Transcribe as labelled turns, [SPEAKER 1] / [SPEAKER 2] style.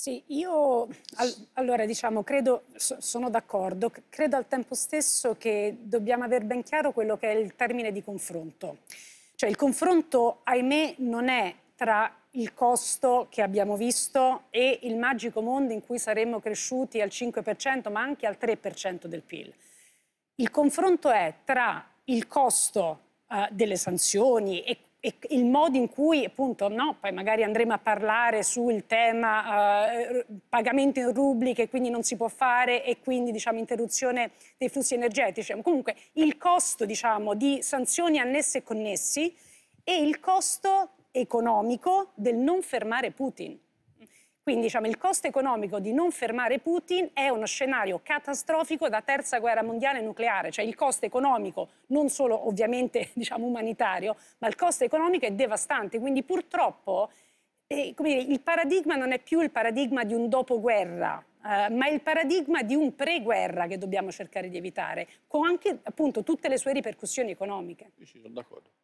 [SPEAKER 1] Sì, io all allora diciamo, credo, so sono d'accordo, credo al tempo stesso che dobbiamo aver ben chiaro quello che è il termine di confronto. Cioè il confronto, ahimè, non è tra il costo che abbiamo visto e il magico mondo in cui saremmo cresciuti al 5%, ma anche al 3% del PIL. Il confronto è tra il costo eh, delle sanzioni e e il modo in cui, appunto, no, poi magari andremo a parlare sul tema eh, pagamento in rubli che quindi non si può fare e quindi diciamo, interruzione dei flussi energetici. Comunque il costo diciamo, di sanzioni annesse e connessi e il costo economico del non fermare Putin. Quindi diciamo, il costo economico di non fermare Putin è uno scenario catastrofico da terza guerra mondiale nucleare, cioè il costo economico non solo ovviamente diciamo, umanitario, ma il costo economico è devastante. Quindi purtroppo eh, dire, il paradigma non è più il paradigma di un dopoguerra, Uh, ma il paradigma di un pre-guerra che dobbiamo cercare di evitare, con anche appunto tutte le sue ripercussioni economiche. Sì, sono d'accordo.